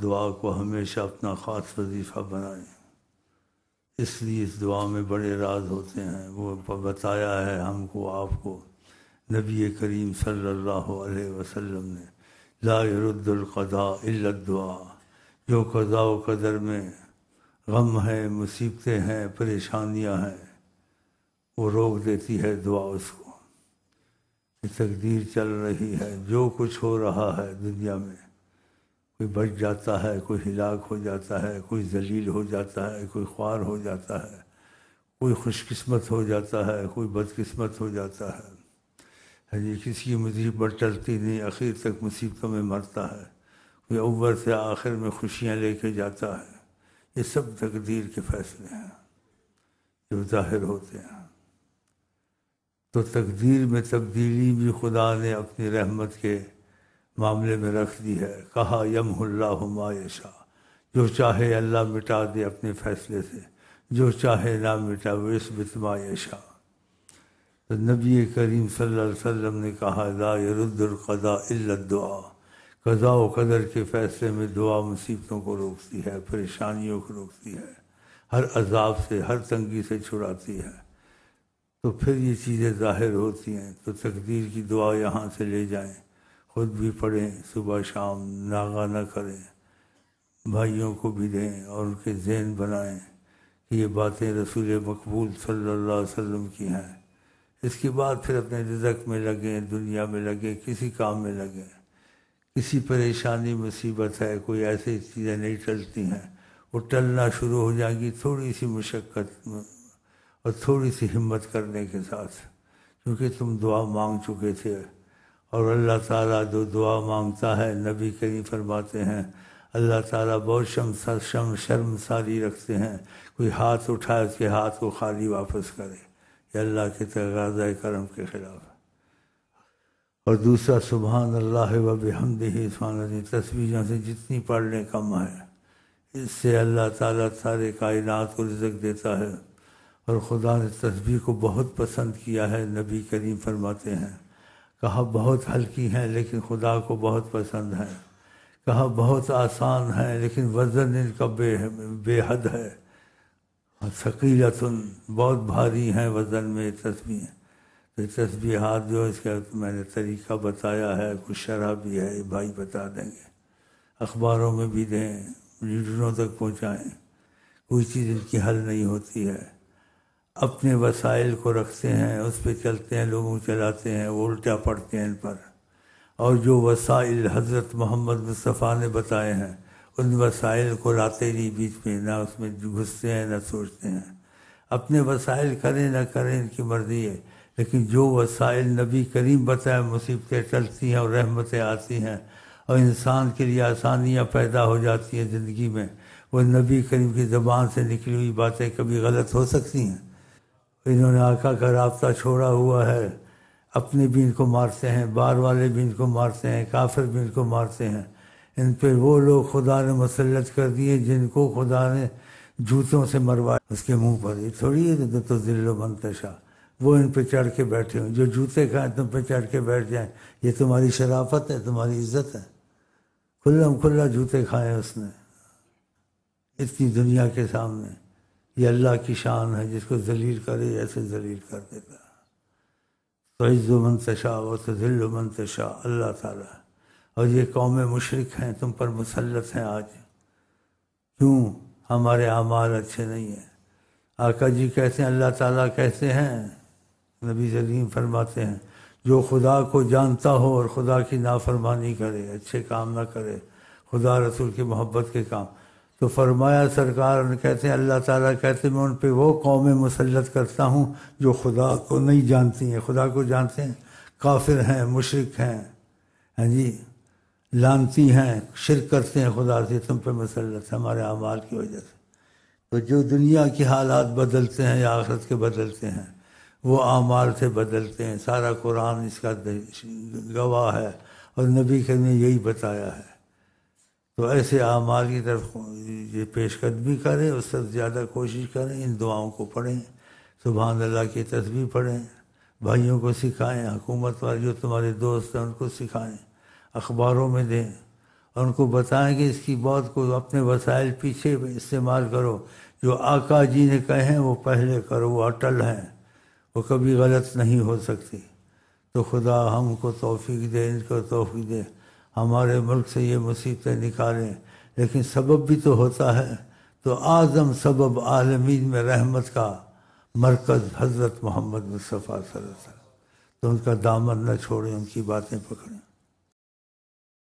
दुआ को हमेशा अपना ख़ास वजीफ़ा बनाएं इसलिए इस दुआ में बड़े राज होते हैं वो बताया है हमको आपको नबी करीम सल्लल्लाहु अलैहि वसल्लम ने लारद्दुल्कदा दुआ जो कज़ा व कदर में गम है मुसीबतें हैं परेशानियां हैं वो रोक देती है दुआ उसको तकदीर चल रही है जो कुछ हो रहा है दुनिया में कोई बच जाता है कोई हिलाक हो जाता है कोई जलील हो जाता है कोई ख्वार हो जाता है कोई खुशकिस्मत हो जाता है कोई बदकिस्मत हो जाता है जी किसी की मुसीबत पर चलती नहीं आखिर तक मुसीबतों में मरता है कोई अव्वल से आखिर में खुशियाँ लेके जाता है ये सब तकदीर के फैसले हैं जो जाहिर होते हैं तो तकदीर में तब्दीली भी खुदा ने अपनी रहमत के मामले में रख दी है कहा यमहुल्ला मायशा जो चाहे अल्लाह मिटा दे अपने फैसले से जो चाहे ना मिटा वेस बितमायशा तो नबी करीम सल्लल्लाहु अलैहि वसल्लम ने कहा ला यरुद्दुलकदा कज़ा व कदर के फैसले में दुआ मुसीबतों को रोकती है परेशानियों को रोकती है हर अजाब से हर तंगी से छुड़ाती है तो फिर ये चीज़ें ज़ाहिर होती हैं तो तकदीर की दुआ यहाँ से ले जाएं खुद भी पढ़ें सुबह शाम नागा ना करें भाइयों को भी दें और उनके जहन बनाएं कि ये बातें रसूल मकबूल सल्लल्लाहु अलैहि वसल्लम की हैं इसके बाद फिर अपने रिजक में लगें दुनिया में लगें किसी काम में लगें किसी परेशानी मुसीबत है कोई ऐसी चीज़ें नहीं टलती हैं वो टलना शुरू हो जाएगी थोड़ी सी मशक्क़त और थोड़ी सी हिम्मत करने के साथ क्योंकि तुम दुआ मांग चुके थे और अल्लाह ताला जो दुआ मांगता है नबी करी फरमाते हैं अल्लाह ताला बहुत शम शम शर्मसारी रखते हैं कोई हाथ उठाए उसके हाथ को खाली वापस करे ये अल्लाह के तगाजा करम के ख़िलाफ़ और दूसरा सुबहान अल्लाह वब हमद ही तस्वीरों से जितनी पढ़ने कम है इससे अल्लाह ताला सारे कायनात को रिजक देता है और ख़ुदा ने तस्वीर को बहुत पसंद किया है नबी करीम फरमाते हैं कहा बहुत हल्की हैं लेकिन खुदा को बहुत पसंद है कहा बहुत आसान है लेकिन वज़न इनका बे बेहद है शकीलतन बहुत भारी हैं वज़न में तस्वीर तो हाथ जो इसका मैंने तरीका बताया है कुछ शराब भी है ये भाई बता देंगे अखबारों में भी दें लीडरों तक पहुँचाएँ कोई चीज़ इनकी हल नहीं होती है अपने वसाइल को रखते हैं उस पर चलते हैं लोगों को चलाते हैं वो उल्टा पड़ते हैं इन पर और जो वसाइल हज़रत मोहम्मद मुस्तफ़ा ने बताए हैं उन वसाइल को लाते नहीं बीच में ना उसमें घुसते हैं ना सोचते हैं अपने वसाइल करें ना करें इनकी मर्ज़ी है लेकिन जो वसाइल नबी करीम बताए मुसीबतें चलती हैं और रहमतें आती हैं और इंसान के लिए आसानियाँ पैदा हो जाती हैं ज़िंदगी में वो नबी करीम की ज़बान से निकली हुई बातें कभी गलत हो सकती हैं इन्होंने आका का रबता छोड़ा हुआ है अपने भी इनको मारते हैं बार वाले भी इनको मारते हैं काफिर भी इनको मारते हैं इन पर वो लोग खुदा ने मसलत कर दिए जिनको खुदा ने जूतों से मरवाया उसके मुंह पर ये थोड़ी है तो दिल्लो मंतशा वो इन पे चढ़ के बैठे हों जो जूते खाएं तुम पे चढ़ के बैठ जाएं ये तुम्हारी शराफत है तुम्हारी इज्जत है खुल्ला खुल्ला जूते खाएं उसने इतनी दुनिया के सामने ये अल्लाह की शान है जिसको जलील करे ऐसे जलील कर देता तो इज़्ज़ुमन तशा तो तजिल्लुमन तशा अल्लाह ताला और ये कौम मुशरक हैं तुम पर मुसलत हैं आज क्यों हमारे अमाल अच्छे नहीं हैं आका जी कहते हैं अल्लाह ताला कहते हैं नबी जलीम फरमाते हैं जो खुदा को जानता हो और खुदा की नाफरमानी करे अच्छे काम ना करे खुदा रसूल की मोहब्बत के काम तो फरमाया सरकार उन कहते हैं अल्लाह ताला कहते हैं मैं उन पर वो कौम मुसलत करता हूँ जो खुदा को नहीं जानती हैं खुदा को जानते हैं काफिर हैं मुशरक हैं हाँ जी लानती हैं शिर करते हैं खुदा से तुम पे मुसलत है हमारे अमाल की वजह से तो जो दुनिया के हालात बदलते हैं या आखरत के बदलते हैं वो आमाल से बदलते हैं सारा कुरान इसका गवाह है और नबी के ने यही बताया है तो ऐसे आमाल की तरफ ये पेशकदमी करें उस तरफ ज़्यादा कोशिश करें इन दुआओं को पढ़ें सुबह अल्लाह की तस्वीर पढ़ें भाइयों को सिखाएं हुकूमत वाले जो तुम्हारे दोस्त हैं उनको सिखाएं अखबारों में दें और उनको बताएं कि इसकी बहुत को अपने वसाइल पीछे इस्तेमाल करो जो आका जी ने कहे हैं वो पहले करो वो अटल हैं वो कभी गलत नहीं हो सकती तो खुदा हमको तोफ़ी दे इनको तोफ़ी दे हमारे मुल्क से ये मुसीबतें निकालें लेकिन सबब भी तो होता है तो आज़म सबब आलमीन में रहमत का मरकज़ हज़रत मोहम्मद मुस्तफ़ा सल्लल्लाहु अलैहि वसल्लम तो उनका दामन न छोड़ें उनकी बातें पकड़ें